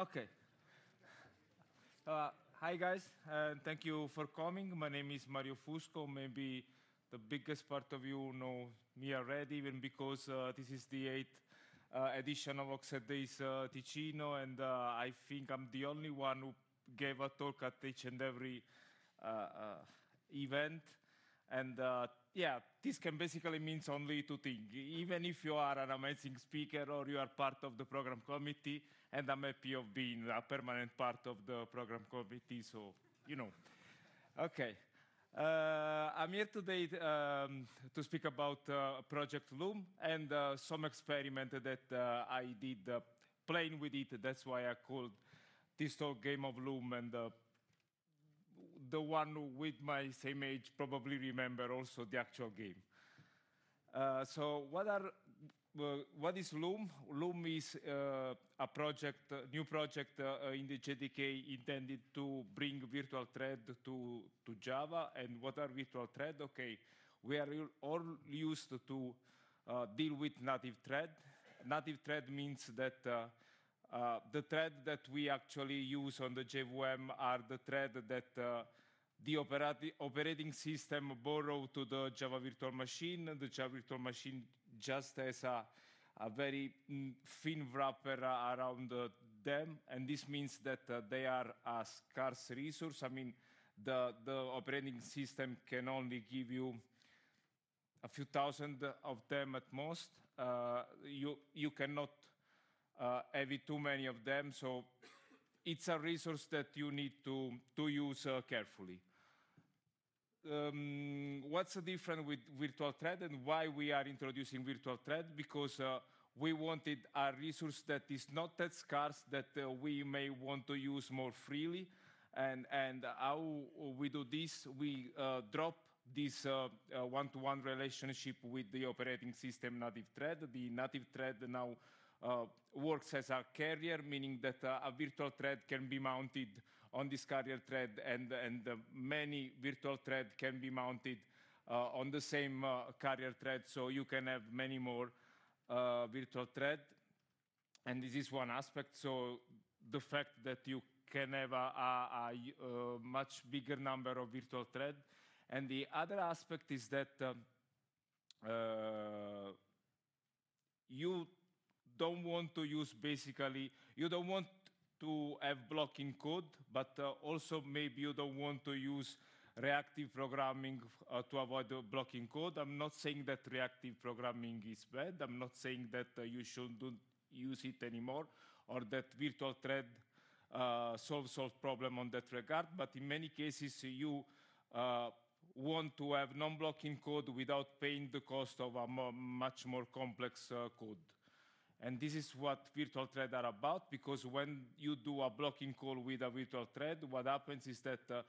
Okay. Uh, hi, guys, uh, thank you for coming. My name is Mario Fusco. Maybe the biggest part of you know me already, even because uh, this is the eighth uh, edition of Oxford Days uh, Ticino, and uh, I think I'm the only one who gave a talk at each and every event. And yeah, this can basically means only two things. Even if you are an amazing speaker or you are part of the program committee, and I'm happy of being a permanent part of the program committee, so, you know. Okay. Uh, I'm here today um, to speak about uh, Project Loom and uh, some experiment that uh, I did uh, playing with it. That's why I called this talk Game of Loom, and uh, the one with my same age probably remember also the actual game. so what are what is Loom? Loom is uh, a project, a uh, new project uh, in the JDK intended to bring virtual thread to, to Java. And what are virtual thread? Okay, we are all used to deal with native thread. Native thread means that the thread that we actually use on the JVM are the thread that the operating system borrow to the Java virtual machine, the Java virtual machine just as a, a very mm, thin wrapper around them. And this means that uh, they are a scarce resource. I mean, the, the operating system can only give you a few thousand of them at most. Uh, you, you cannot uh, have too many of them, so it's a resource that you need to, to use uh, carefully um, what's the difference with virtual thread and why we are introducing virtual thread? Because uh, we wanted a resource that is not that scarce that uh, we may want to use more freely. And, and how we do this, we uh, drop this uh, uh, one-to-one -one relationship with the operating system native thread. The native thread now uh, works as a carrier, meaning that a virtual thread can be mounted on this carrier thread, and, and many virtual threads can be mounted uh, on the same uh, carrier thread, so you can have many more uh, virtual thread. And this is one aspect. So the fact that you can have a, a, a, a much bigger number of virtual thread. And the other aspect is that um, uh, you don't want to use basically, you don't want to have blocking code, but uh, also maybe you don't want to use reactive programming uh, to avoid uh, blocking code. I'm not saying that reactive programming is bad. I'm not saying that uh, you shouldn't use it anymore or that virtual thread uh, solves all problem on that regard. But in many cases, you uh, want to have non-blocking code without paying the cost of a much more complex code. And this is what virtual threads are about, because when you do a blocking call with a virtual thread, what happens is that uh,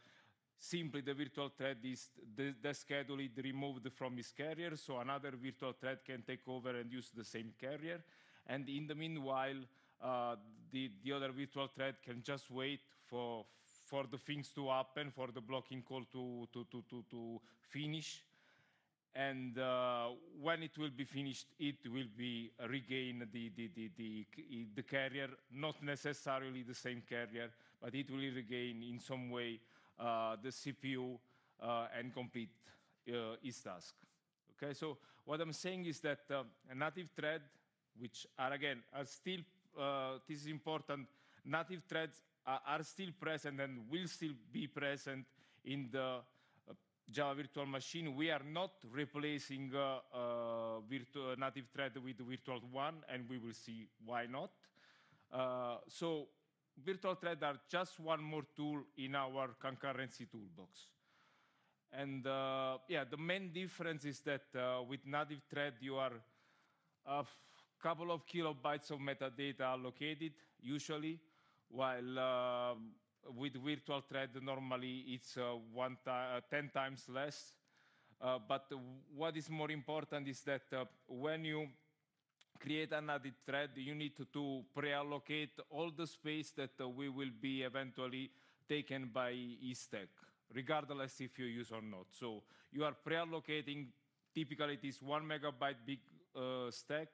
simply the virtual thread is descheduled, removed from its carrier, so another virtual thread can take over and use the same carrier. And in the meanwhile, uh, the, the other virtual thread can just wait for, for the things to happen, for the blocking call to, to, to, to, to finish, and uh, when it will be finished, it will be regain the, the, the, the, carrier, not necessarily the same carrier, but it will regain in some way uh, the CPU uh, and complete its task. Okay, so what I'm saying is that um, a native thread, which are again, are still, this is important, native threads are still present and will still be present in the Java Virtual Machine, we are not replacing uh, uh, uh, native thread with virtual one, and we will see why not. Uh, so virtual thread are just one more tool in our concurrency toolbox. And uh, yeah, the main difference is that uh, with native thread, you are a couple of kilobytes of metadata allocated, usually, while um, with virtual thread, normally it's uh, one uh, 10 times less. Uh, but what is more important is that uh, when you create an added thread, you need to, to pre-allocate all the space that we will be eventually taken by eStack, regardless if you use or not. So you are pre-allocating, typically it is one megabyte big stack,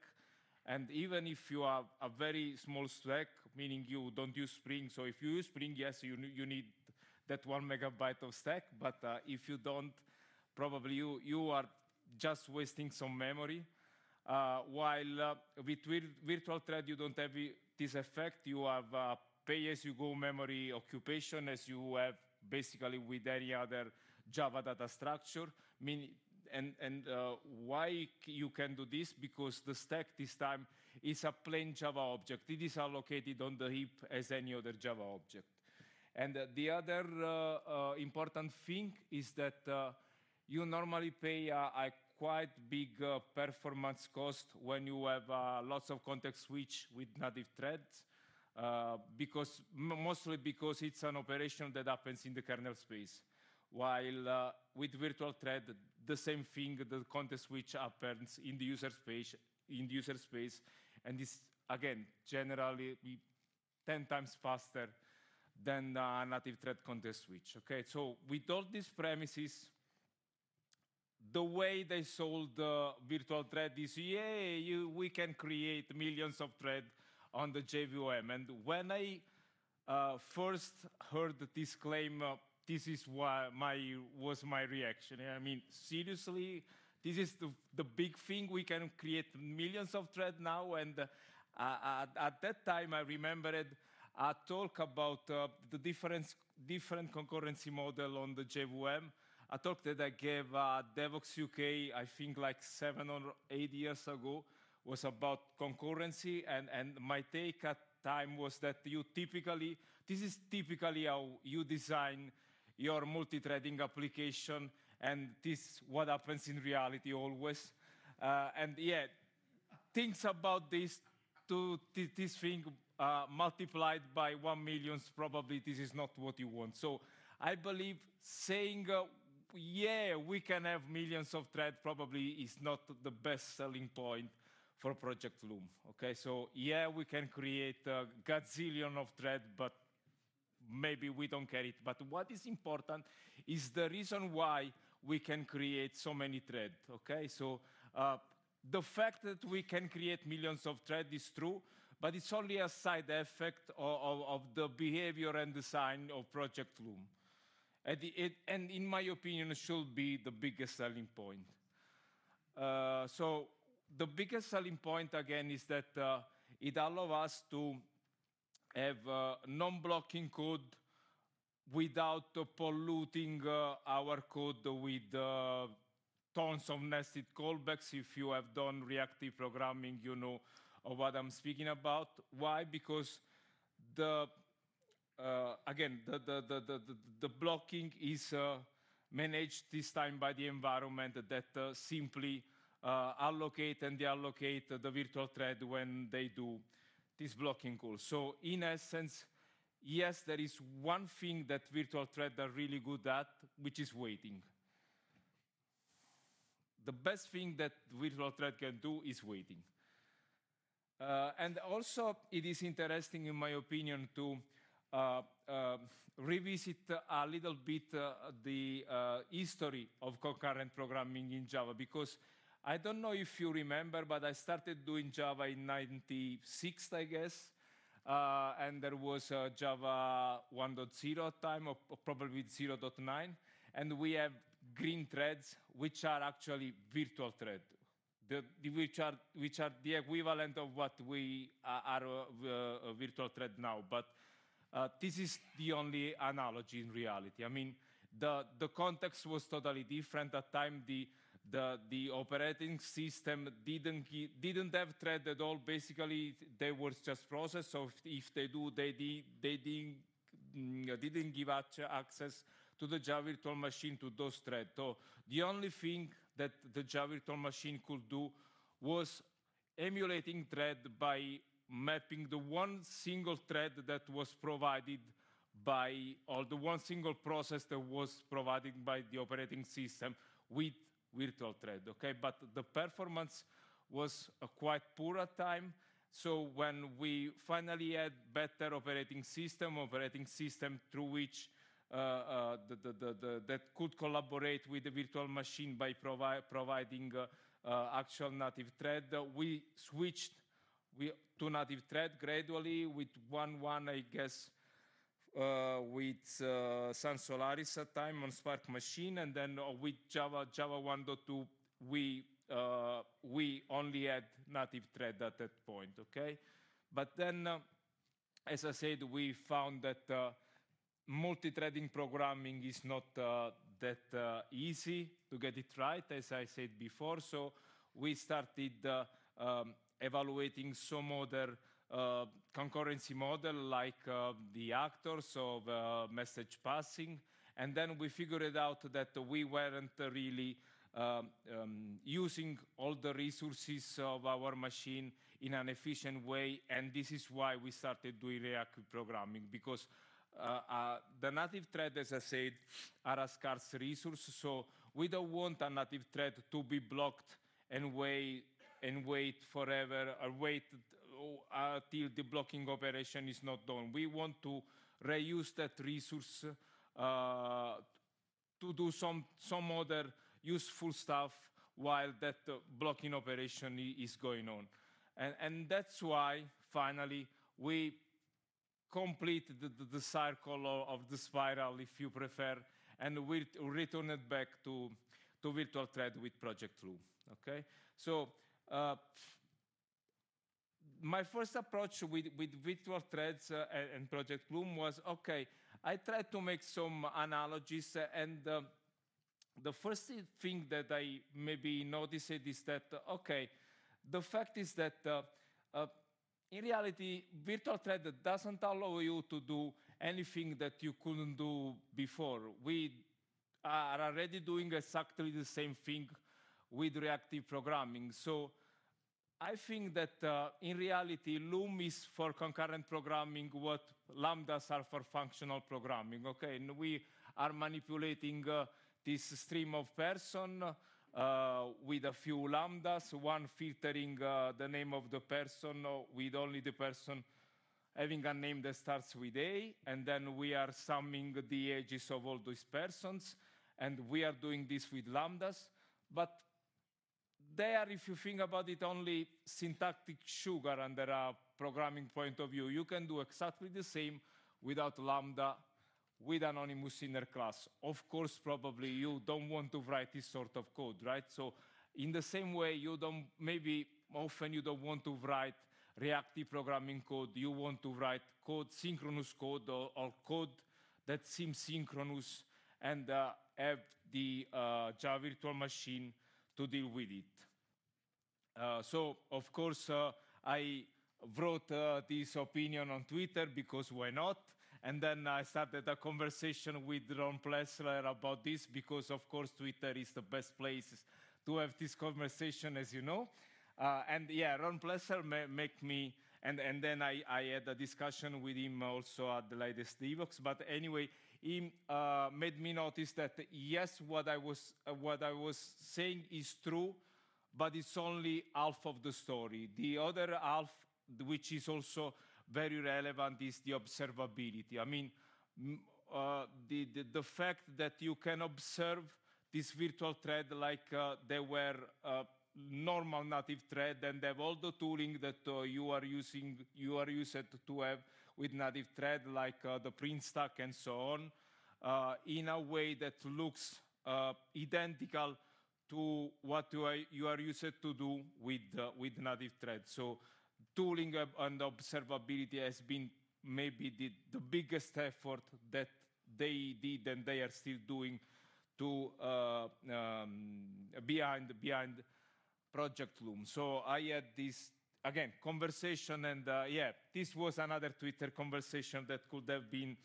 and even if you have a very small stack, meaning you don't use Spring. So if you use Spring, yes, you, you need that one megabyte of stack. But uh, if you don't, probably you, you are just wasting some memory. Uh, while uh, with vir virtual thread, you don't have this effect. You have uh, pay-as-you-go memory occupation as you have basically with any other Java data structure. mean, and and uh, why you can do this? Because the stack this time is a plain Java object. It is allocated on the heap as any other Java object. And uh, the other uh, uh, important thing is that uh, you normally pay a, a quite big uh, performance cost when you have uh, lots of context switch with native threads, because mostly because it's an operation that happens in the kernel space. While with virtual thread, the same thing, the context switch happens in the user space, in the user space, and this, again, generally be 10 times faster than the native thread context switch. Okay, so with all these premises, the way they sold the virtual thread is, yay, you, we can create millions of threads on the JVM. And when I uh, first heard this claim, uh, this is what my was my reaction. I mean, seriously, this is the, the big thing. We can create millions of threads now. And uh, at, at, that time, I remembered a uh, talk about uh, the different, different concurrency model on the JVM, a talk that I gave uh, at DevOps UK, I think like seven or eight years ago, was about concurrency. And, and my take at time was that you typically, this is typically how you design your multi-threading application and this what happens in reality always. Uh, and yeah, things about this to th this thing uh, multiplied by one million, probably this is not what you want. So I believe saying, uh, yeah, we can have millions of threads probably is not the best selling point for Project Loom. Okay, so yeah, we can create a gazillion of threads but maybe we don't get it. But what is important is the reason why we can create so many threads. Okay, so uh, the fact that we can create millions of threads is true, but it's only a side effect of, of, of the behavior and design of Project Loom. And, it, and in my opinion, should be the biggest selling point. Uh, so the biggest selling point again is that uh, it allows us to have uh, non-blocking code without polluting uh, our code with uh, tons of nested callbacks. If you have done reactive programming, you know what I'm speaking about. Why? Because the uh, again, the blocking is managed this time by the environment that simply allocate and deallocate the virtual thread when they do this blocking call. So in essence, yes, there is one thing that virtual threads are really good at, which is waiting. The best thing that virtual thread can do is waiting. Uh, and also, it is interesting, in my opinion, to uh, uh, revisit a little bit uh, the uh, history of concurrent programming in Java, because I don't know if you remember, but I started doing Java in 96, I guess uh, and there was uh, Java 1.0 at time, or probably 0.9, and we have green threads, which are actually virtual threads, which, are, which are the equivalent of what we uh, are, a, uh, uh, virtual thread now. But uh, this is the only analogy in reality. I mean, the, the context was totally different at time. The, the, the operating system didn't, didn't have thread at all. Basically, they were just process. So if, if they do, they, did, they didn't, mm, didn't give access to the Java virtual machine to those threads. So the only thing that the Java virtual machine could do was emulating thread by mapping the one single thread that was provided by, or the one single process that was provided by the operating system with virtual trade, okay? But the performance was quite poor at time. So when we finally had better operating system, operating system through which uh, uh, that could collaborate with the virtual machine by providing uh, actual native thread, we switched to native thread gradually with one one, I guess, uh, with uh, Sun Solaris at time on Spark Machine, and then uh, with Java Java 1.2, we uh, we only had native thread at that point. Okay, but then, uh, as I said, we found that uh, multi-threading programming is not that easy to get it right, as I said before. So we started um, evaluating some other uh, concurrency model like uh, the actors of uh, message passing. And then we figured out that we weren't really um, um, using all the resources of our machine in an efficient way. And this is why we started doing reactive programming because uh, uh, the native thread, as I said, are a scarce resource. So we don't want a native thread to be blocked and wait and wait forever or wait uh, till the blocking operation is not done. We want to reuse that resource uh, to do some, some other useful stuff while that uh, blocking operation is going on. And, and that's why, finally, we complete the, the, the circle of, of the spiral, if you prefer, and we return it back to, to virtual thread with Project True. Okay? So, uh, my first approach with, with virtual threads uh, and Project Bloom was okay, I tried to make some analogies, uh, and uh, the first thing that I maybe noticed is that, uh, okay, the fact is that uh, uh, in reality, virtual thread doesn't allow you to do anything that you couldn't do before. We are already doing exactly the same thing with reactive programming. So I think that uh, in reality, Loom is for concurrent programming what lambdas are for functional programming. Okay, and we are manipulating uh, this stream of person uh, with a few lambdas, one filtering uh, the name of the person uh, with only the person having a name that starts with A, and then we are summing the ages of all these persons, and we are doing this with lambdas. But there, if you think about it, only syntactic sugar under a uh, programming point of view. You can do exactly the same without Lambda, with anonymous inner class. Of course, probably you don't want to write this sort of code, right? So in the same way, you don't, maybe often you don't want to write reactive programming code. You want to write code, synchronous code, or, or code that seems synchronous and uh, have the uh, Java virtual machine to deal with it. Uh, so, of course, uh, I wrote uh, this opinion on Twitter because why not? And then I started a conversation with Ron Plessler about this because, of course, Twitter is the best place to have this conversation, as you know. Uh, and yeah, Ron Plesser ma- make me, and, and then I, I had a discussion with him also at the latest Evox. But anyway, he uh, made me notice that yes, what I was uh, what I was saying is true but it's only half of the story. The other half, which is also very relevant, is the observability. I mean, uh, the, the, the, fact that you can observe this virtual thread like uh, they were uh, normal native thread and have all the tooling that uh, you are using, you are used to have with native thread, like uh, the print stack and so on, uh, in a way that looks identical to what you are, you are used to do with, uh, with native threads, So tooling and observability has been maybe the, the biggest effort that they did and they are still doing to uh, um, behind behind Project Loom. So I had this again conversation, and uh, yeah, this was another Twitter conversation that could have been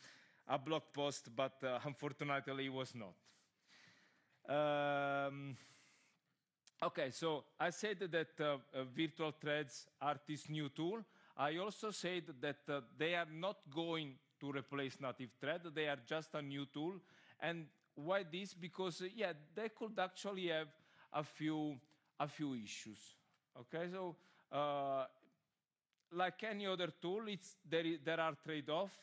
a blog post, but uh, unfortunately, it was not. Um, Okay, so I said that uh, uh, virtual threads are this new tool. I also said that uh, they are not going to replace native thread. They are just a new tool. And why this? Because, uh, yeah, they could actually have a few, a few issues. Okay, so uh, like any other tool, it's, there, there are trade-offs.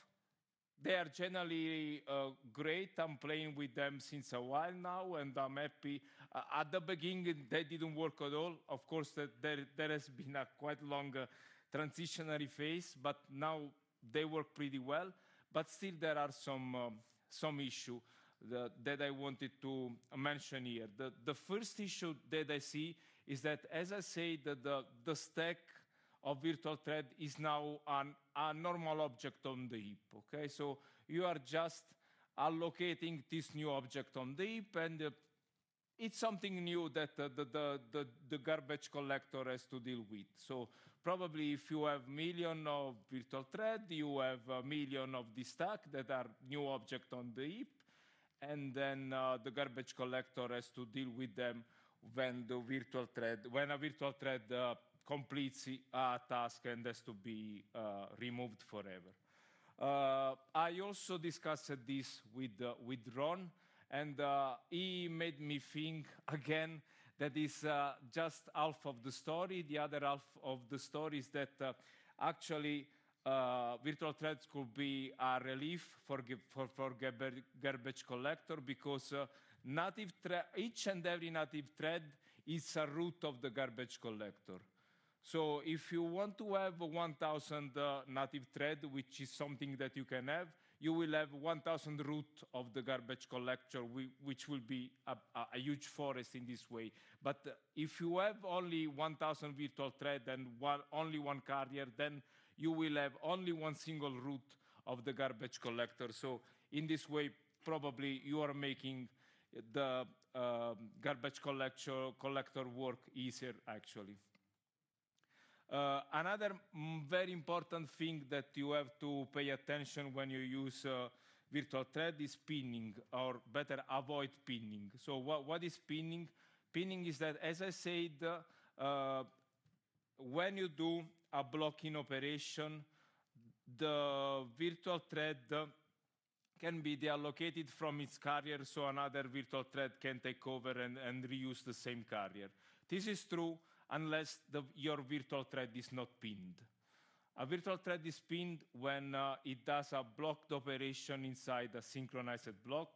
They are generally uh, great. I'm playing with them since a while now, and I'm happy uh, at the beginning, that didn't work at all. Of course, uh, there, there has been a quite long uh, transitionary phase, but now they work pretty well. But still, there are some, um, some issue that, uh, that I wanted to mention here. The, the first issue that I see is that, as I say, the, the, the stack of virtual thread is now an, a normal object on the heap. Okay, so you are just allocating this new object on the heap, and uh, it's something new that the, the, the, the, garbage collector has to deal with. So probably if you have million of virtual thread, you have a million of the stack that are new object on the heap, and then uh, the garbage collector has to deal with them when the virtual thread, when a virtual thread uh, completes a task and has to be uh, removed forever. Uh, I also discussed this with, uh, with Ron. And uh, he made me think again that is uh, just half of the story. The other half of the story is that uh, actually uh, virtual threads could be a relief for, for, for garbage collector because uh, native each and every native thread is a root of the garbage collector. So if you want to have 1,000 uh, native thread, which is something that you can have, you will have 1,000 root of the garbage collector, which will be a, a huge forest in this way. But uh, if you have only 1,000 virtual thread and one, only one carrier, then you will have only one single root of the garbage collector. So in this way, probably you are making the uh, garbage collector, collector work easier, actually. Uh, another very important thing that you have to pay attention when you use uh, virtual thread is pinning, or better, avoid pinning. So what is pinning? Pinning is that, as I said, uh, when you do a blocking operation, the virtual thread can be deallocated from its carrier so another virtual thread can take over and, and reuse the same carrier. This is true unless the, your virtual thread is not pinned. A virtual thread is pinned when uh, it does a blocked operation inside a synchronized block.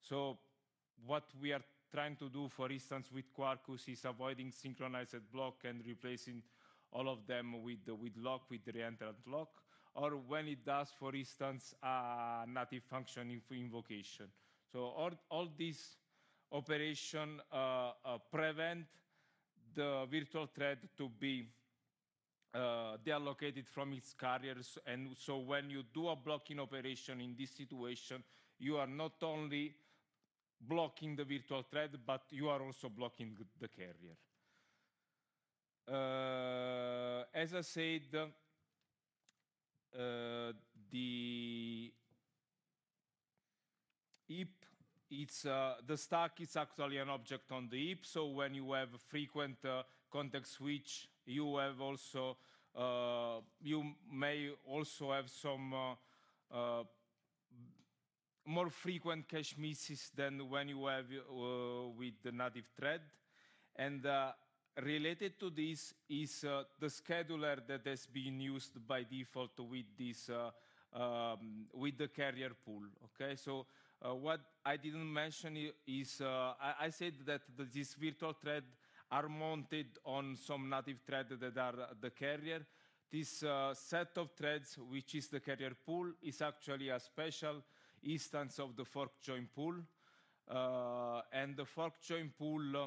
So what we are trying to do, for instance, with Quarkus is avoiding synchronized block and replacing all of them with, with lock, with reentrant lock, or when it does, for instance, a native function invocation. So all, all these operations uh, uh, prevent the virtual thread to be uh, deallocated from its carriers. And so when you do a blocking operation in this situation, you are not only blocking the virtual thread, but you are also blocking the carrier. Uh, as I said, uh, the it's uh, the stack is actually an object on the heap. So when you have frequent uh, context switch, you have also uh, you may also have some uh, uh, more frequent cache misses than when you have uh, with the native thread. And related to this is the scheduler that has been used by default with this um, with the carrier pool. Okay, so uh, what I didn't mention is uh, I, I said that the, this virtual thread are mounted on some native thread that are the carrier. This uh, set of threads, which is the carrier pool, is actually a special instance of the fork join pool. Uh, and the fork join pool uh,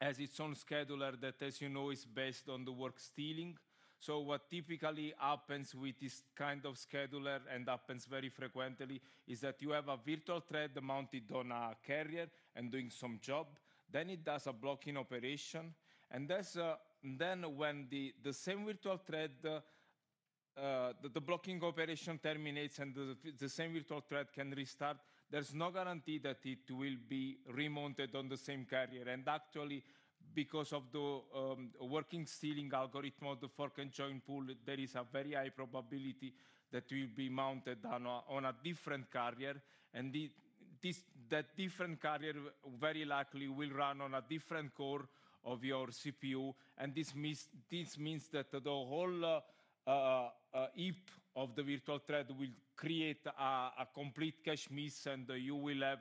has its own scheduler that, as you know, is based on the work stealing. So what typically happens with this kind of scheduler and happens very frequently is that you have a virtual thread mounted on a carrier and doing some job. Then it does a blocking operation. And uh, then when the, the same virtual thread uh, uh, the, the, blocking operation terminates and the, the, same virtual thread can restart, there's no guarantee that it will be remounted on the same carrier. And actually, because of the um, working stealing algorithm of the fork and join pool, there is a very high probability that will be mounted on a, on a different carrier, and the, this, that different carrier very likely will run on a different core of your CPU, and this means, this means that the whole uh, uh, uh, heap of the virtual thread will create a, a complete cache miss, and you will have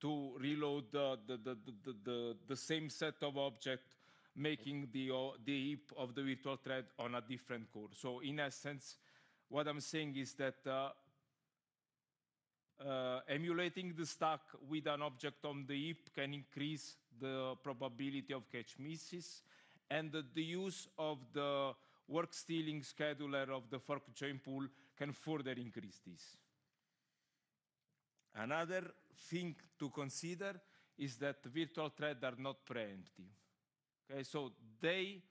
to reload the, the, the, the, the same set of object, making the, uh, the heap of the virtual thread on a different core. So in essence, what I'm saying is that uh, uh, emulating the stack with an object on the heap can increase the probability of catch misses. And the, the use of the work stealing scheduler of the fork join pool can further increase this. Another thing to consider is that virtual threads are not preemptive. Okay, so they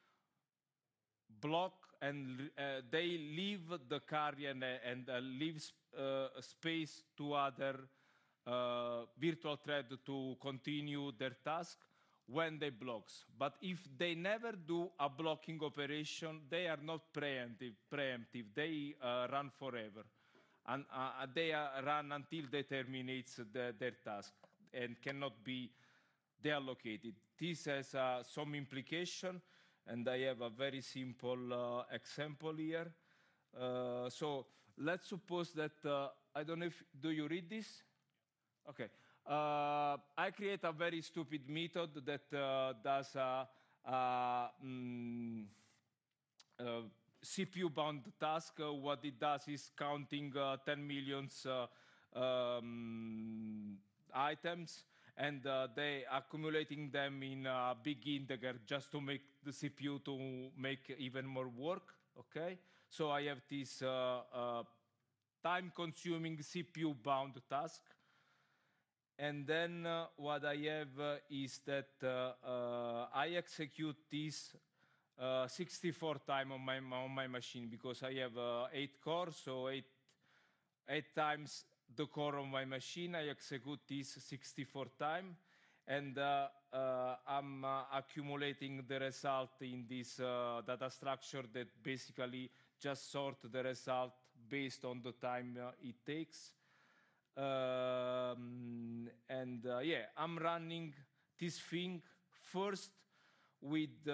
block and uh, they leave the carrier and, and uh, leaves uh, space to other uh, virtual thread to continue their task when they blocks. But if they never do a blocking operation, they are not preemptive. preemptive. They uh, run forever and uh, they uh, run until they terminate the, their task and cannot be deallocated. This has uh, some implication, and I have a very simple uh, example here. Uh, so let's suppose that, uh, I don't know if, do you read this? Okay. I create a very stupid method that does a, mm, CPU-bound task. Uh, what it does is counting uh, 10 million uh, um, items and uh, they accumulating them in a big integer just to make the CPU to make even more work. Okay, so I have this uh, uh, time-consuming CPU-bound task, and then what I have is that I execute this uh, 64 times on my, on my machine because I have uh, eight cores, so eight, eight times the core of my machine. I execute this 64 times, and uh, uh I'm uh, accumulating the result in this data structure that basically just sort the result based on the time it takes. Um, and yeah, I'm running this thing first with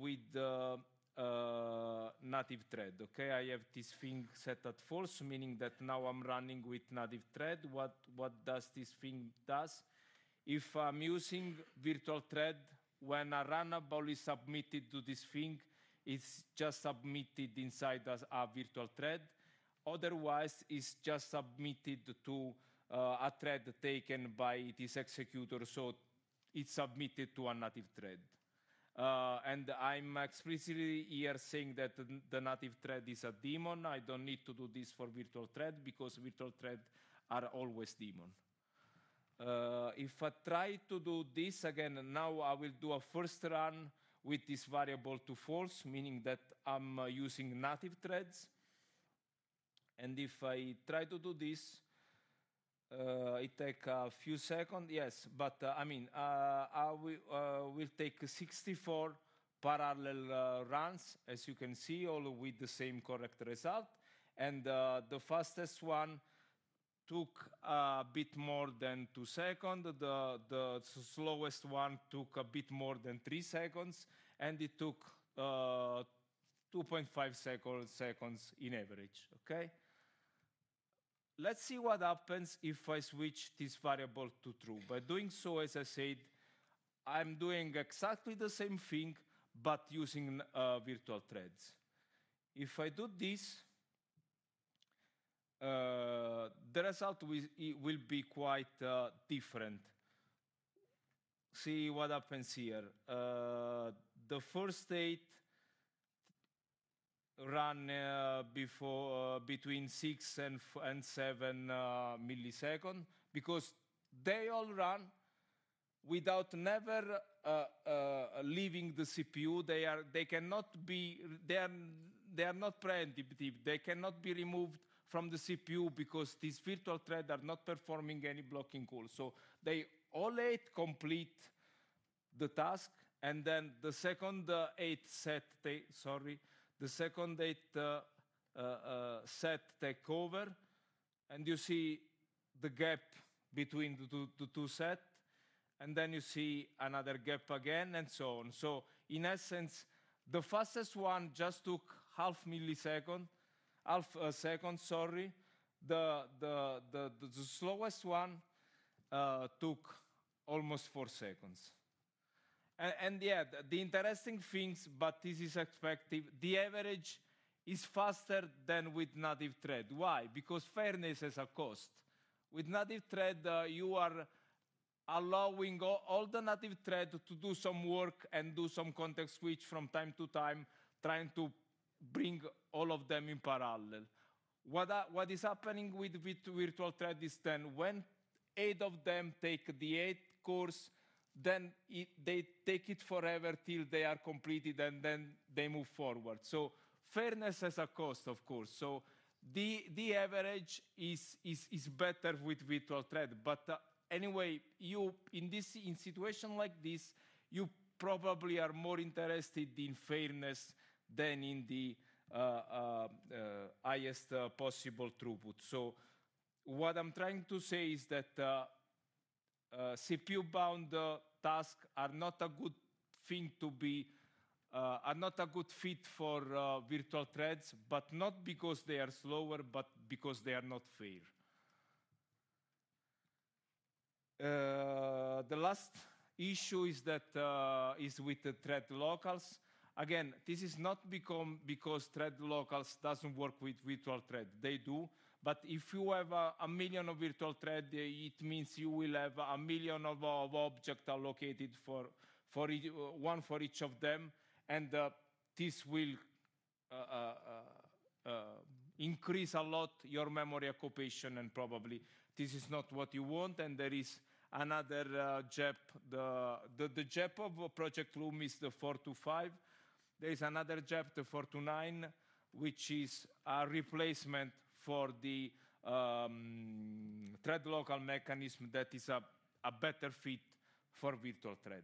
with uh, native thread. Okay, I have this thing set at false, meaning that now I'm running with native thread. What what does this thing does? If I'm using virtual thread, when a runnable is submitted to this thing, it's just submitted inside a virtual thread. Otherwise, it's just submitted to uh, a thread taken by this executor, so it's submitted to a native thread. Uh, and I'm explicitly here saying that the, the native thread is a daemon. I don't need to do this for virtual thread because virtual thread are always daemon. Uh, if I try to do this again, now I will do a first run with this variable to false, meaning that I'm uh, using native threads. And if I try to do this, uh, it take a few seconds, yes, but uh, I mean, uh, I will, uh, will take 64 parallel uh, runs, as you can see, all with the same correct result. And uh, the fastest one took a bit more than two seconds. The, the slowest one took a bit more than three seconds, and it took 2.5 seconds, seconds in average, okay? let's see what happens if I switch this variable to true. By doing so, as I said, I'm doing exactly the same thing, but using uh, virtual threads. If I do this, uh, the result will be quite uh, different. See what happens here. Uh, the first state run uh, before uh, between six and, and seven uh, milliseconds because they all run without never uh, uh, leaving the CPU. They are they cannot be they are they are not preemptive. They cannot be removed from the CPU because these virtual threads are not performing any blocking calls. So they all eight complete the task, and then the second uh, eight set they sorry the second uh, uh, uh, set set over, and you see the gap between the two sets, and then you see another gap again, and so on. So in essence, the fastest one just took half millisecond, half a second, sorry. The slowest one took almost four seconds. And, and yeah, the, the interesting things, but this is expected, the average is faster than with native thread. Why? Because fairness has a cost. With native thread, uh, you are allowing all, all, the native thread to do some work and do some context switch from time to time, trying to bring all of them in parallel. What, uh, what is happening with, virtual thread is then when eight of them take the eight course, then it, they take it forever till they are completed and then they move forward. So fairness has a cost, of course. So the, the average is, is, is better with virtual thread. But uh, anyway, you in this in situation like this, you probably are more interested in fairness than in the uh, uh, uh highest uh, possible throughput. So what I'm trying to say is that uh, CPU bound tasks are not a good thing to be, uh, are not a good fit for uh, virtual threads, but not because they are slower, but because they are not fair. Uh, the last issue is that uh, is with the thread locals. Again, this is not become because thread locals doesn't work with virtual thread. They do, but if you have a, a million of virtual threads, it means you will have a million of, of objects allocated for, for each, one for each of them, and uh, this will uh uh, uh, uh, increase a lot your memory occupation, and probably this is not what you want. And there is another uh, JEP. The, the, the JEP of Project Loom is the 425. There is another JEP, the 429, which is a replacement for the um, thread local mechanism that is a, a better fit for virtual thread.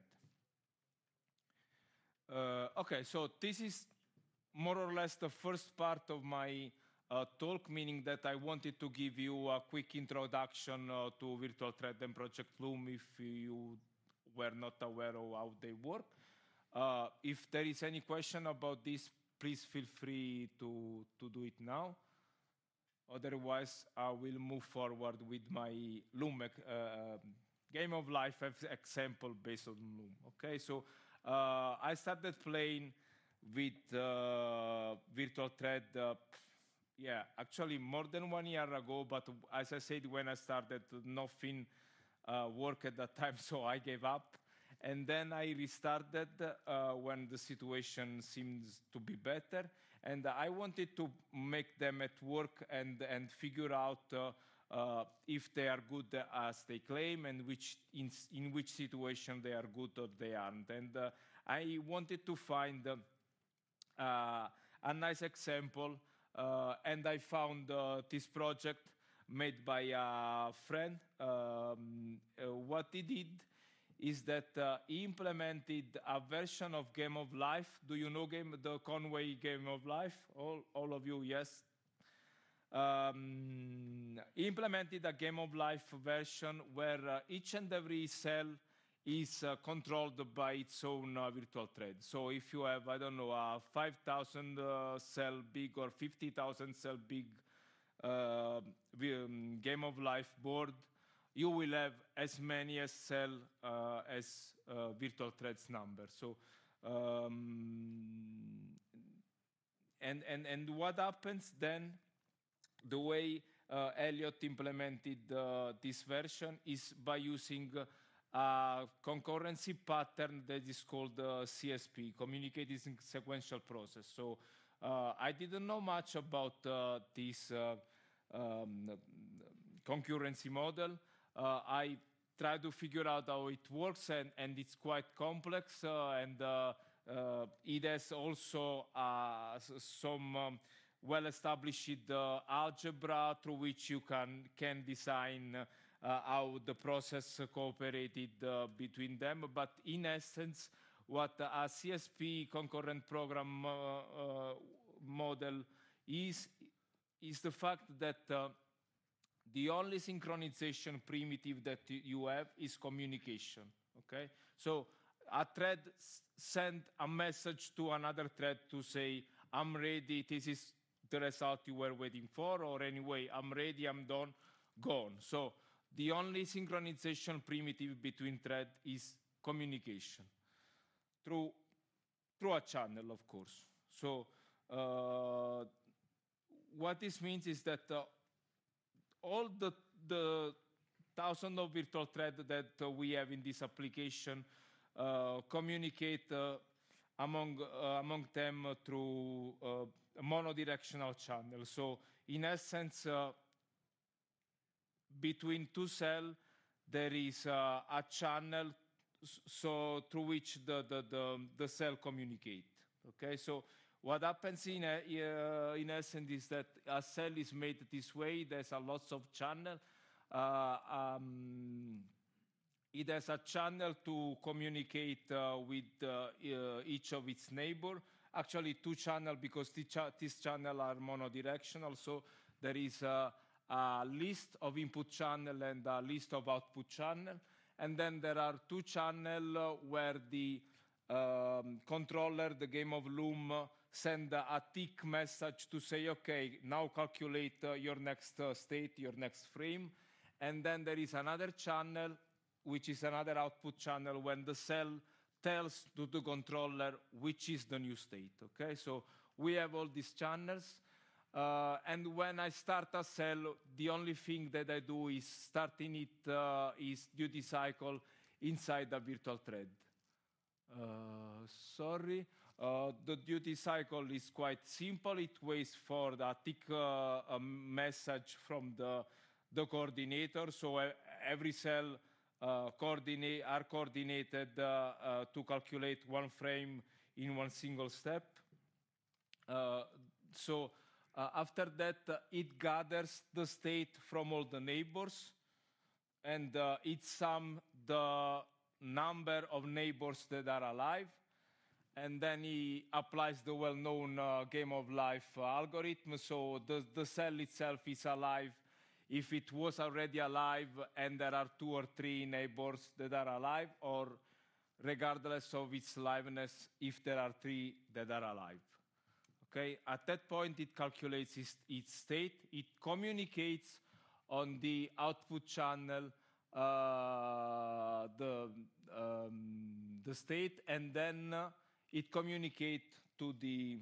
Uh, okay, so this is more or less the first part of my uh, talk, meaning that I wanted to give you a quick introduction uh, to virtual thread and Project Loom if you were not aware of how they work. Uh, if there is any question about this, please feel free to, to do it now. Otherwise, I will move forward with my Loom uh, uh, game of life example based on Loom. Okay, so uh, I started playing with uh, Virtual Thread. Uh, yeah, actually more than one year ago. But as I said, when I started, nothing uh, worked at that time, so I gave up. And then I restarted when the situation seems to be better and I wanted to make them at work and, and figure out uh, uh, if they are good as they claim and which in, in which situation they are good or they aren't. And uh, I wanted to find uh, a nice example, uh, and I found uh, this project made by a friend. Um, what he did is that uh, he implemented a version of Game of Life. Do you know game, the Conway Game of Life? All, all of you, yes. Um, implemented a Game of Life version where uh, each and every cell is uh, controlled by its own uh, virtual thread. So if you have, I don't know, a 5,000 uh, cell big or 50,000 cell big uh, um, Game of Life board, you will have as many as cell uh, as uh, virtual threads number. So, um, and, and, and what happens then, the way uh, Elliot implemented this version is by using a concurrency pattern that is called uh, CSP, Communicating Sequential Process. So uh, I didn't know much about uh, this um, concurrency model. Uh, I try to figure out how it works, and, and it's quite complex. Uh, and uh, it has also some um, well-established algebra through which you can, can design how the process cooperated between them. But in essence, what a CSP concurrent program uh, uh, model is, is the fact that uh, the only synchronization primitive that you have is communication. Okay, so a thread sent a message to another thread to say, "I'm ready. This is the result you were waiting for," or anyway, "I'm ready. I'm done. Gone." So the only synchronization primitive between thread is communication through through a channel, of course. So. Uh, what this means is that uh, all the, the thousands of virtual threads that we have in this application uh, communicate uh, among, uh, among them through a monodirectional channel. So in essence, between two cells, there is a channel so through which the, the, the, the cell communicate. Okay, so what happens in, uh, uh, in essence is that a cell is made this way. There's a lots of channel. Uh, um, it has a channel to communicate uh, with uh, uh, each of its neighbor. Actually, two channel because these channel are monodirectional. So there is a, a list of input channel and a list of output channel. And then there are two channel where the um, controller, the game of Loom, send a tick message to say, okay, now calculate uh, your next uh, state, your next frame. And then there is another channel, which is another output channel when the cell tells to the controller which is the new state. Okay, so we have all these channels. Uh, and when I start a cell, the only thing that I do is starting it uh, is duty cycle inside the virtual thread. Uh, sorry. Uh, the duty cycle is quite simple. It waits for the tick uh, message from the, the coordinator. So uh, every cell uh, coordinate, are coordinated uh, uh, to calculate one frame in one single step. so after that, it gathers the state from all the neighbors and it sums the number of neighbors that are alive and then he applies the well-known uh, game of life uh, algorithm. So the, the cell itself is alive if it was already alive and there are two or three neighbors that are alive, or regardless of its liveness, if there are three that are alive. Okay, at that point, it calculates its, its state, it communicates on the output channel uh, the, um, the state, and then uh, it communicates to the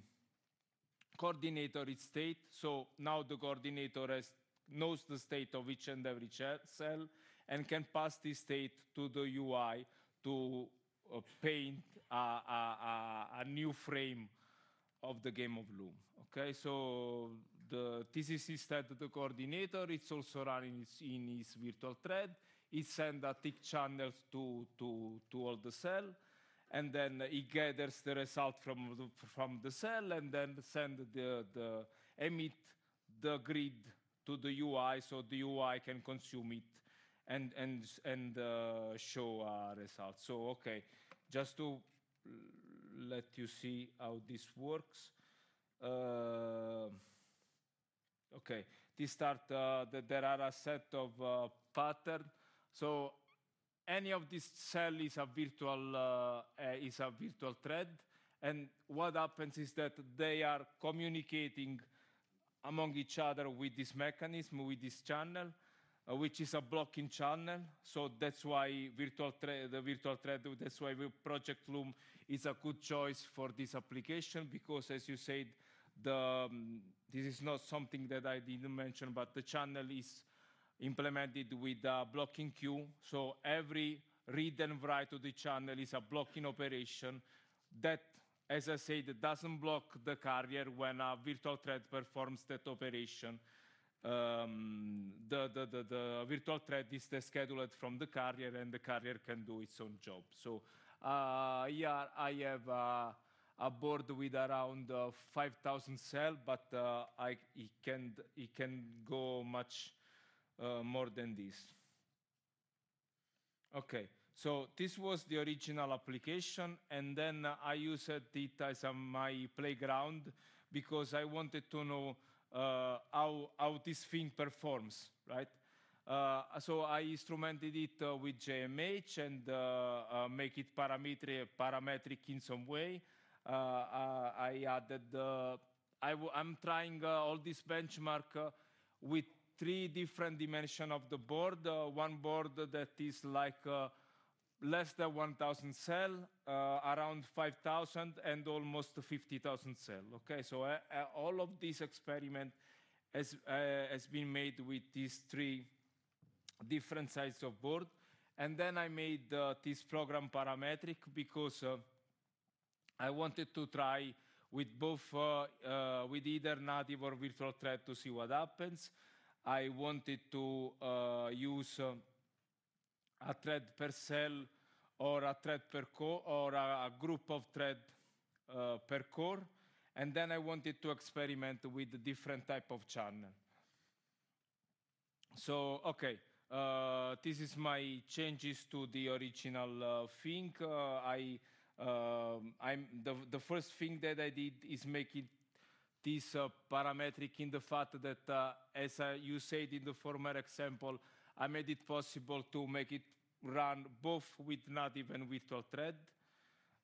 coordinator its state. So now the coordinator has, knows the state of each and every cell and can pass this state to the UI to uh, paint a, a, a, new frame of the game of Loom. Okay, so the TCC state the coordinator, it's also running in its virtual thread. It sends a tick channel to, to, to all the cell and then he gathers the result from the, from the cell and then send the, the emit the grid to the UI so the UI can consume it and and and uh, show a result. So okay, just to let you see how this works. Uh, okay, this start uh, there are a set of uh, pattern. So any of this cell is a virtual uh, eh, is a virtual thread, and what happens is that they are communicating among each other with this mechanism, with this channel, uh, which is a blocking channel. So that's why virtual the virtual thread, that's why Project Loom is a good choice for this application because, as you said, the, um, this is not something that I didn't mention, but the channel is implemented with a blocking queue. So every read and write to the channel is a blocking operation that, as I said, doesn't block the carrier when a virtual thread performs that operation. Um, the, the, the, the, virtual thread is scheduled from the carrier and the carrier can do its own job. So uh, here I have a, a board with around uh, 5,000 cells, but uh, I, it, can, it can go much uh, more than this. Okay, so this was the original application, and then uh, I used it as uh, my playground because I wanted to know uh, how, how this thing performs, right? Uh, so I instrumented it uh, with JMH and uh, make it parametric in some way. I added, i w I'm trying all this benchmark with three different dimension of the board. Uh, one board that is like uh, less than 1,000 cell, uh, around 5,000, and almost 50,000 cell. Okay, so uh, uh, all of this experiment has, has been made with these three different sizes of board. And then I made this program parametric because I wanted to try with both uh, uh, with either native or virtual thread to see what happens. I wanted to uh, use uh, a thread per cell or a thread per core or a, a group of thread uh, per core. And then I wanted to experiment with different type of channel. So, okay, uh, this is my changes to the original uh, thing. Uh, I, um, I'm, the, the first thing that I did is make it this uh, parametric in the fact that, uh, as uh, you said in the former example, I made it possible to make it run both with native and virtual thread.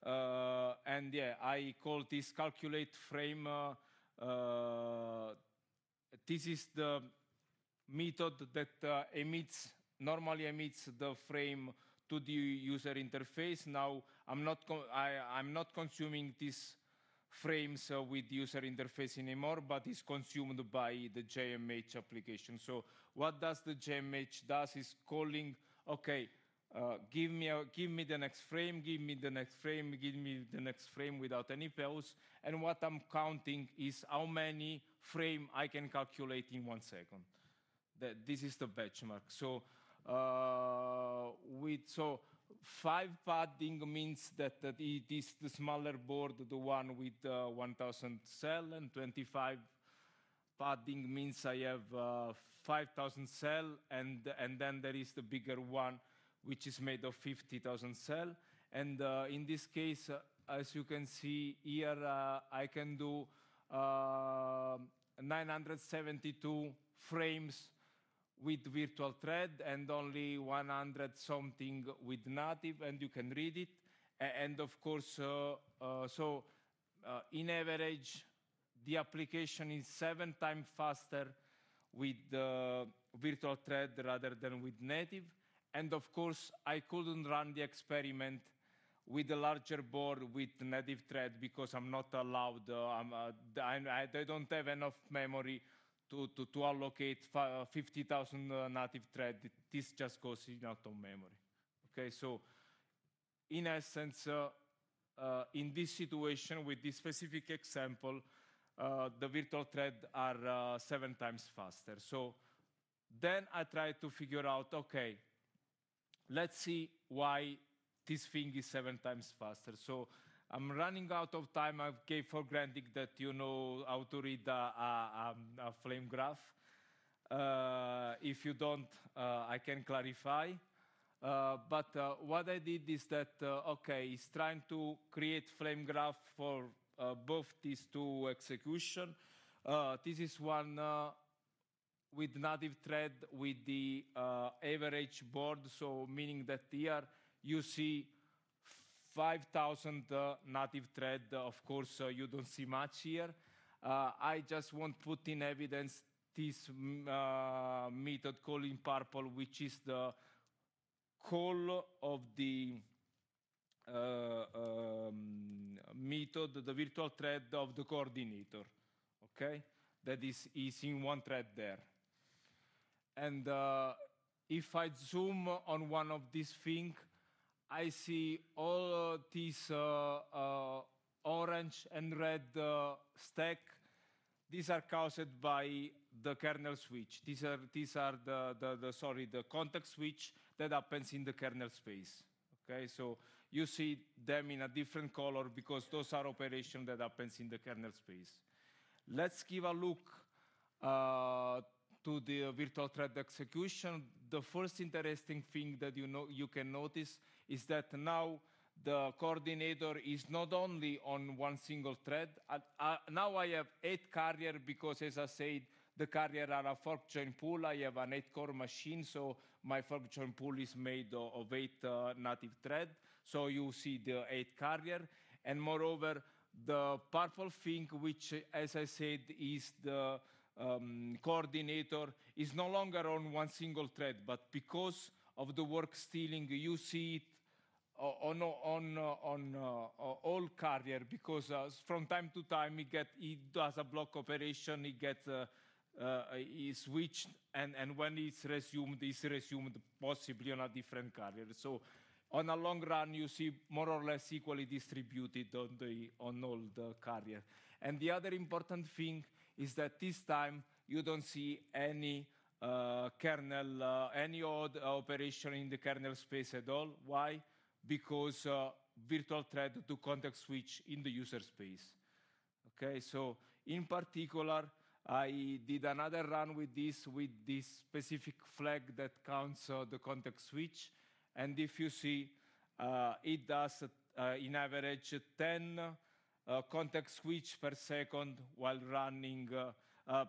Uh, and yeah, I call this calculate frame. Uh, uh, this is the method that emits normally emits the frame to the user interface. Now I'm not I, am not consuming this frames uh, with user interface anymore, but is consumed by the JMH application. So what does the JMH does is calling, okay, uh, give me a, give me the next frame, give me the next frame, give me the next frame without any pause. And what I'm counting is how many frame I can calculate in one second. That this is the benchmark. So uh, with so five padding means that, that it is the smaller board, the one with uh, 1,000 cell, and 25 padding means I have uh, 5,000 cell, and, and then there is the bigger one, which is made of 50,000 cell. And uh, in this case, uh, as you can see here, uh, I can do uh, 972 frames with virtual thread and only 100 something with native, and you can read it. And of course, uh, uh, so uh, in average, the application is seven times faster with virtual thread rather than with native. And of course, I couldn't run the experiment with a larger board with native thread because I'm not allowed. I don't have enough memory to, to, to allocate uh, 50,000 uh, native thread. This just goes in out of memory. Okay, so in essence, uh, uh, in this situation with this specific example, uh, the virtual thread are uh, seven times faster. So then I try to figure out, okay, let's see why this thing is seven times faster. So I'm running out of time. I gave for granted that you know how to read a, a, um, a flame graph. Uh, if you don't, uh, I can clarify. Uh, but uh, what I did is that, uh, okay, it's trying to create flame graph for uh, both these two execution. this is one with native thread with the average board, so meaning that here you see 5,000 uh, native thread. Uh, of course, uh, you don't see much here. Uh, I just want put in evidence this mm, method called in purple, which is the call of the um, method, the virtual thread of the coordinator. Okay, that is is in one thread there. And if I zoom on one of these things, I see all uh, these uh, uh, orange and red stack. These are caused by the kernel switch. These are the the sorry context switch that happens in the kernel space. Okay? so You see them in a different color because those are operations that happens in the kernel space. Let's give a look to the virtual thread execution the first interesting thing that you, know, you can notice is that now the coordinator is not only on one single thread. Uh, uh, now I have eight carrier because, as I said, the carrier are a fork join pool. I have an eight core machine, so my fork join pool is made of eight uh, native thread. So you see the eight carrier. And moreover, the purple thing, which, as I said, is the um, coordinator is no longer on one single thread, but because of the work stealing, you see it on, uh, on, on uh, uh, uh all carrier because uh, from time to time it get, it does a block operation, it gets uh, uh, switched, and, and when it's resumed, it's resumed possibly on a different carrier. So on a long run, you see more or less equally distributed on, the, on all the carrier. And the other important thing is that this time you don't see any uh, kernel, uh, any odd uh, operation in the kernel space at all. Why? Because uh, virtual thread to context switch in the user space. Okay, so in particular, I did another run with this, with this specific flag that counts uh, the context switch. And if you see, uh, it does, uh, in average, 10 uh, context switch per second while running uh, uh,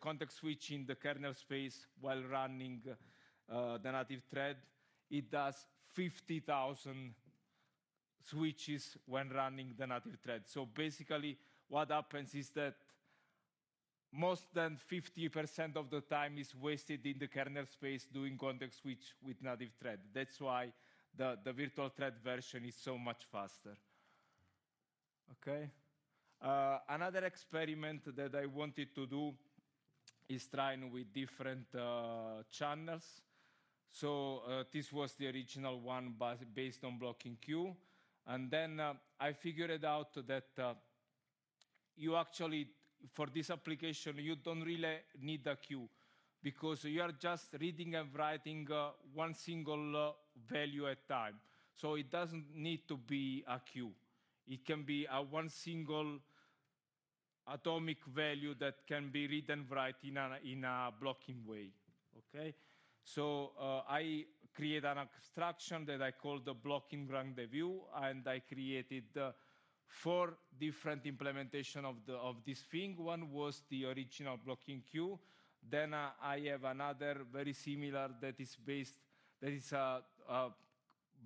context switch in the kernel space while running the native thread. It does 50,000 switches when running the native thread. So basically, what happens is that most than 50% of the time is wasted in the kernel space doing context switch with native thread. That's why the virtual thread version is so much faster. Okay? Uh, another experiment that I wanted to do is trying with different uh, channels. So uh, this was the original one based on blocking queue, And then uh, I figured out that uh, you actually, for this application, you don't really need a queue because you are just reading and writing uh, one single uh, value at a time. So it doesn't need to be a queue. It can be a one single atomic value that can be read and write in a, in a blocking way, okay? So uh, I create an abstraction that I call the blocking rendezvous, and I created uh, four different implementation of, the, of this thing. One was the original blocking queue. Then uh, I have another very similar that is based that is uh, uh,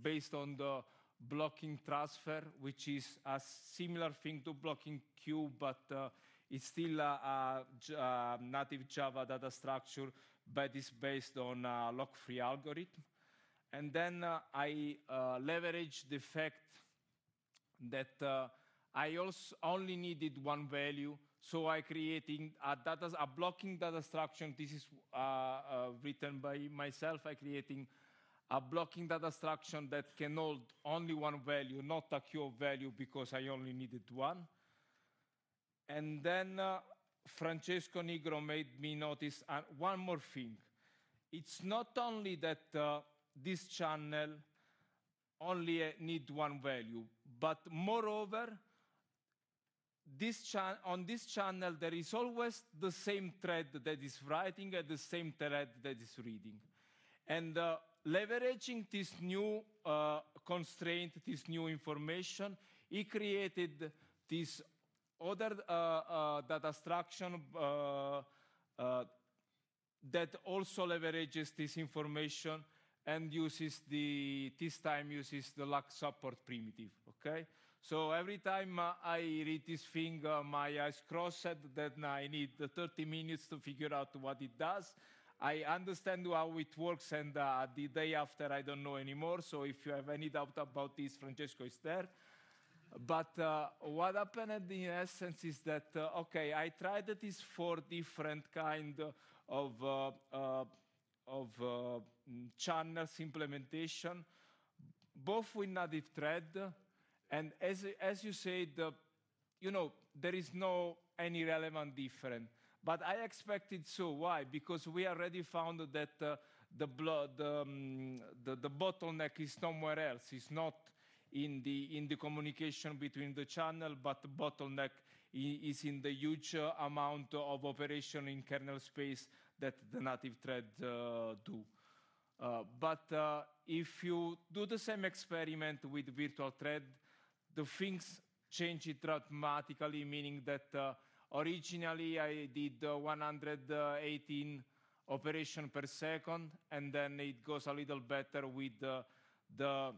based on the blocking transfer, which is a similar thing to blocking queue, but uh, it's still a, a, a, native Java data structure, but it's based on a lock-free algorithm. And then uh, I uh, leverage the fact that uh, I also only needed one value, so I creating a data, a blocking data structure. This is uh, uh, written by myself. I creating are blocking that abstraction that can hold only one value, not a queue of value because I only needed one. And then uh, Francesco Nigro made me notice uh, one more thing. It's not only that uh, this channel only uh, need one value, but moreover, this on this channel there is always the same thread that is writing and the same thread that is reading. And uh, leveraging this new uh, constraint, this new information, he created this other uh, uh, data structure uh, uh, that also leverages this information and uses the, this time uses the lock support primitive, okay? So every time I read this thing, my eyes crossed, then I need 30 minutes to figure out what it does. I understand how it works, and uh, the day after, I don't know anymore. So if you have any doubt about this, Francesco is there. But uh, what happened in essence is that, uh, okay, I tried this four different kind of, uh, uh of uh, channels implementation, both with native thread. And as, as you said, uh, you know, there is no any relevant difference. But I expected so. Why? Because we already found that uh, the, blood, um, the, the bottleneck is somewhere else. It's not in the, in the communication between the channel, but the bottleneck is in the huge uh, amount of operation in kernel space that the native thread uh, do. Uh, but uh, if you do the same experiment with virtual thread, the things change dramatically, meaning that uh, Originally, I did uh, 118 operation per second, and then it goes a little better with uh, the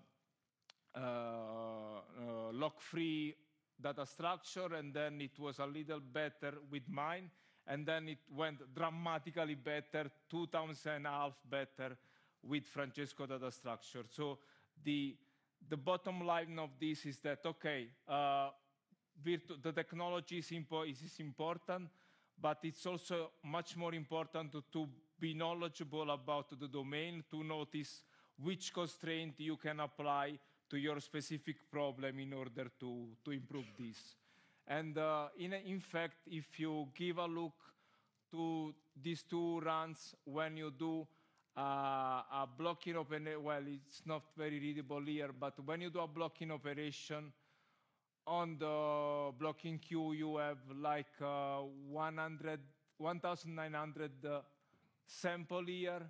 uh, lock-free data structure, and then it was a little better with mine, and then it went dramatically better, two times and a half better with Francesco data structure. So the bottom line of this is that, okay, virtu- the technology is, impo- is important, but it's also much more important to, to be knowledgeable about the domain, to notice which constraint you can apply to your specific problem in order to, to improve this. And uh, in, in fact, if you give a look to these two runs when you do uh, a blocking operation, well, it's not very readable here, but when you do a blocking operation, on the blocking queue, you have like uh, 1,900 uh, sample year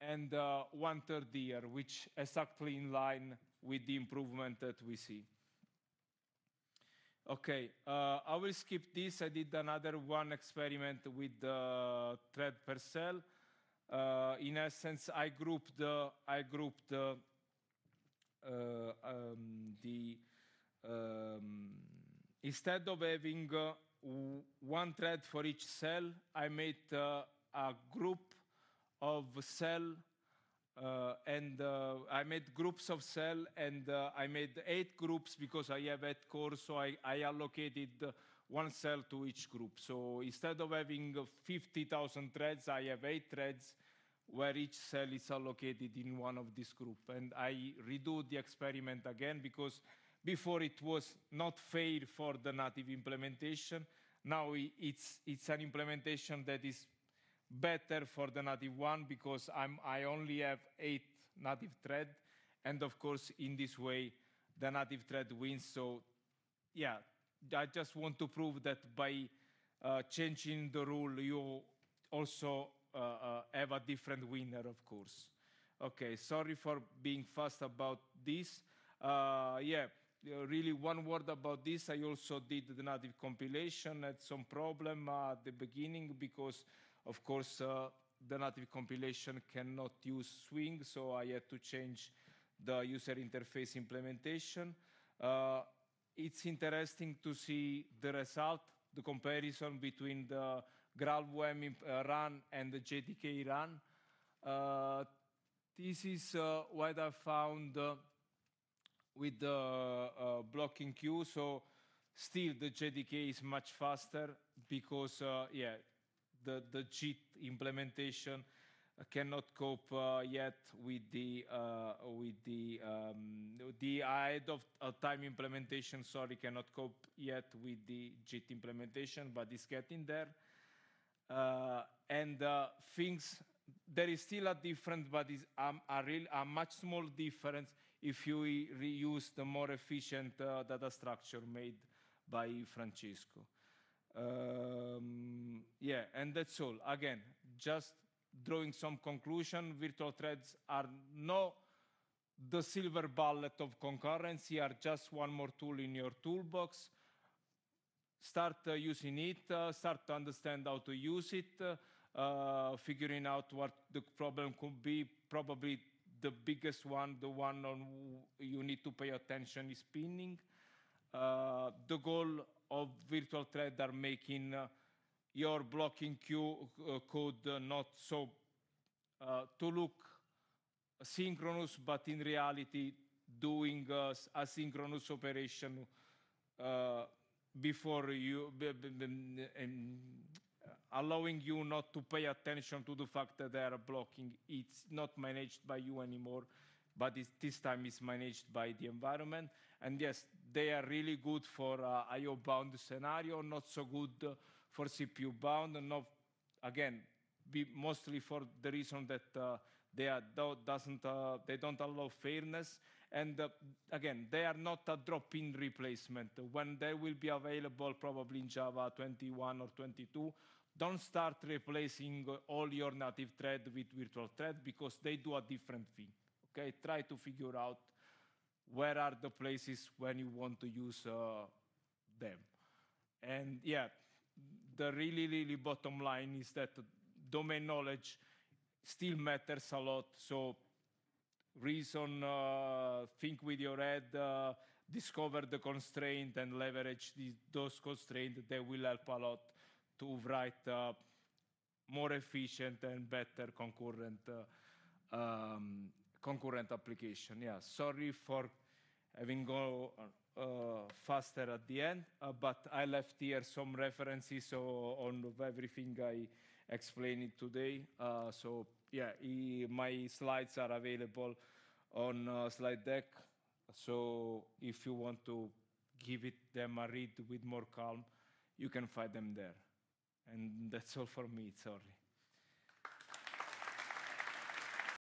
and uh, one third year, which exactly in line with the improvement that we see. Okay, uh, I will skip this. I did another one experiment with the thread per cell. Uh, in essence, I grouped the I grouped the uh, um, the um, instead of having uh, one thread for each cell, I made uh, a group of cell uh, and uh, I made groups of cell and uh, I made eight groups because I have eight cores, so I, I allocated one cell to each group. So instead of having 50,000 threads, I have eight threads where each cell is allocated in one of these groups. And I redo the experiment again because before it was not fair for the native implementation. Now it's, it's an implementation that is better for the native one because I'm, I only have eight native thread. And of course, in this way, the native thread wins. So yeah, I just want to prove that by uh, changing the rule, you also uh, uh, have a different winner, of course. Okay, sorry for being fast about this. Uh, yeah, really one word about this. I also did the native compilation. Had some problem at the beginning because, of course, uh, the native compilation cannot use Swing, so I had to change the user interface implementation. Uh, it's interesting to see the result, the comparison between the GraalVM uh, run and the JDK run. Uh, this is uh, what I found with the uh, blocking queue. so Still the JDK is much faster because uh, the JIT implementation cannot cope uh, yet with the um, ahead-of-time implementation, sorry, cannot cope yet with the JIT implementation, but it's getting there. And things There is still a difference, but um, a much small difference if you reuse the more efficient uh, data structure made by Francisco. Um, yeah, and that's all. Again, just drawing some conclusion, virtual threads are not the silver bullet of concurrency are just one more tool in your toolbox. Start uh, using it, uh, start to understand how to use it, uh, figuring out what the problem could be, probably the biggest one, the one on you need to pay attention is pinning. Uh, the goal of virtual thread are making uh, your blocking queue uh, code uh, not so uh, to look synchronous, but in reality doing uh, asynchronous operation uh, before you allowing you not to pay attention to the fact that they are blocking. It's not managed by you anymore, but this time it's managed by the environment. And yes, they are really good for uh, I/O bound scenario, not so good for CPU bound, and not, again, mostly for the reason that uh, uh, they don't allow fairness. And again, they are not a drop-in replacement. When they will be available, probably in Java 21 or 22, don't start replacing all your native thread with virtual thread because they do a different thing. Okay, try to figure out where are the places when you want to use uh, them. And yeah, the really, really bottom line is that domain knowledge still matters a lot. So reason, uh, think with your head, uh, discover the constraint and leverage those constraints. They will help a lot to write uh, more efficient and better concurrent uh, um, concurrent application. Yeah, sorry for having go uh, faster at the end, uh, but I left here some references on everything I explained today. Uh, so yeah, my slides are available on uh, slide deck. So if you want to give it them a read with more calm, you can find them there. And that's all for me, sorry.